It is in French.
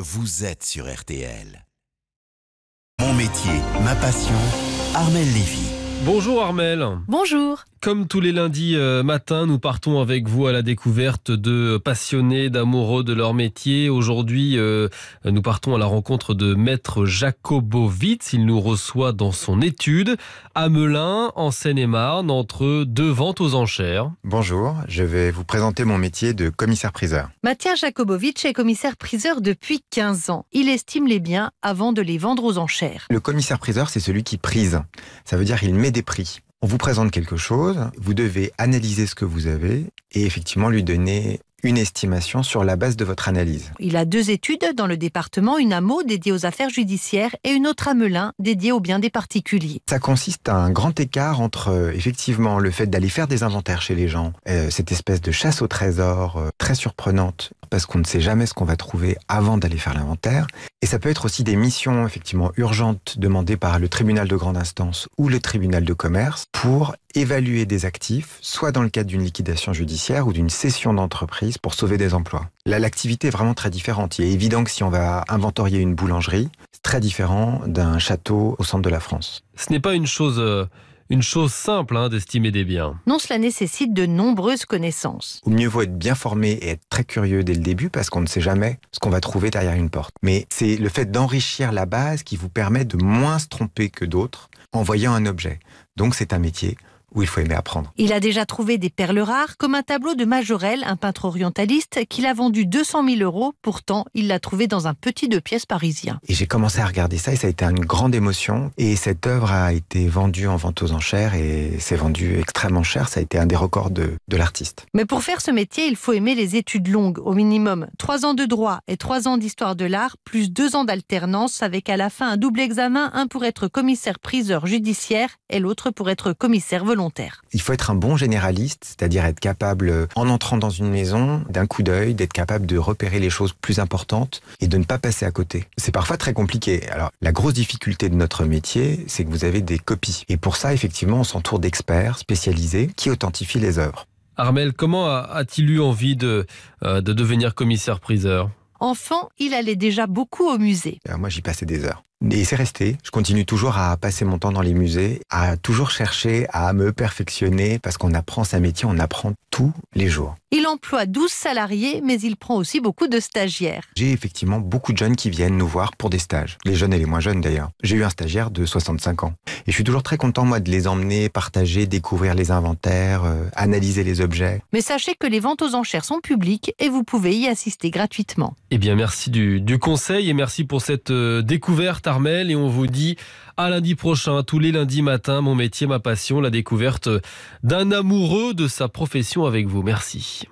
vous êtes sur RTL. Mon métier, ma passion, Armel Lévy. Bonjour Armel. Bonjour. Comme tous les lundis euh, matin, nous partons avec vous à la découverte de passionnés, d'amoureux de leur métier. Aujourd'hui, euh, nous partons à la rencontre de Maître Jacobowitz. Il nous reçoit dans son étude à Melun, en Seine-et-Marne, entre deux ventes aux enchères. Bonjour, je vais vous présenter mon métier de commissaire-priseur. Mathias Jacobowitz est commissaire-priseur depuis 15 ans. Il estime les biens avant de les vendre aux enchères. Le commissaire-priseur, c'est celui qui prise. Ça veut dire qu'il met des prix. On vous présente quelque chose, vous devez analyser ce que vous avez et effectivement lui donner une estimation sur la base de votre analyse. Il a deux études dans le département, une à Meaux dédiée aux affaires judiciaires et une autre à Melun dédiée aux biens des particuliers. Ça consiste à un grand écart entre euh, effectivement le fait d'aller faire des inventaires chez les gens, euh, cette espèce de chasse au trésor euh, très surprenante parce qu'on ne sait jamais ce qu'on va trouver avant d'aller faire l'inventaire. Et ça peut être aussi des missions effectivement urgentes demandées par le tribunal de grande instance ou le tribunal de commerce pour évaluer des actifs, soit dans le cadre d'une liquidation judiciaire ou d'une cession d'entreprise pour sauver des emplois. Là, l'activité est vraiment très différente. Il est évident que si on va inventorier une boulangerie, c'est très différent d'un château au centre de la France. Ce n'est pas une chose euh, une chose simple hein, d'estimer des biens. Non, cela nécessite de nombreuses connaissances. Au mieux vaut être bien formé et être très curieux dès le début parce qu'on ne sait jamais ce qu'on va trouver derrière une porte. Mais c'est le fait d'enrichir la base qui vous permet de moins se tromper que d'autres en voyant un objet. Donc c'est un métier où il faut aimer apprendre. Il a déjà trouvé des perles rares, comme un tableau de Majorelle, un peintre orientaliste, qu'il a vendu 200 000 euros. Pourtant, il l'a trouvé dans un petit deux pièces parisien. Et j'ai commencé à regarder ça et ça a été une grande émotion. Et cette œuvre a été vendue en vente aux enchères et c'est vendu extrêmement cher. Ça a été un des records de, de l'artiste. Mais pour faire ce métier, il faut aimer les études longues, au minimum. Trois ans de droit et trois ans d'histoire de l'art, plus deux ans d'alternance, avec à la fin un double examen, un pour être commissaire-priseur judiciaire et l'autre pour être commissaire volontaire. Il faut être un bon généraliste, c'est-à-dire être capable, euh, en entrant dans une maison, d'un coup d'œil, d'être capable de repérer les choses plus importantes et de ne pas passer à côté. C'est parfois très compliqué. Alors, la grosse difficulté de notre métier, c'est que vous avez des copies. Et pour ça, effectivement, on s'entoure d'experts spécialisés qui authentifient les œuvres. Armel, comment a-t-il eu envie de euh, devenir commissaire-priseur Enfant, il allait déjà beaucoup au musée. Alors euh, moi, j'y passais des heures. Et c'est resté. Je continue toujours à passer mon temps dans les musées, à toujours chercher à me perfectionner parce qu'on apprend sa métier, on apprend tous les jours. Il emploie 12 salariés, mais il prend aussi beaucoup de stagiaires. J'ai effectivement beaucoup de jeunes qui viennent nous voir pour des stages, les jeunes et les moins jeunes d'ailleurs. J'ai eu un stagiaire de 65 ans et je suis toujours très content, moi, de les emmener, partager, découvrir les inventaires, euh, analyser les objets. Mais sachez que les ventes aux enchères sont publiques et vous pouvez y assister gratuitement. Eh bien, merci du, conseil et merci pour cette euh, découverte, Armel. Et on vous dit à lundi prochain, tous les lundis matin, mon métier, ma passion, la découverte euh, d'un amoureux de sa profession avec vous. Merci.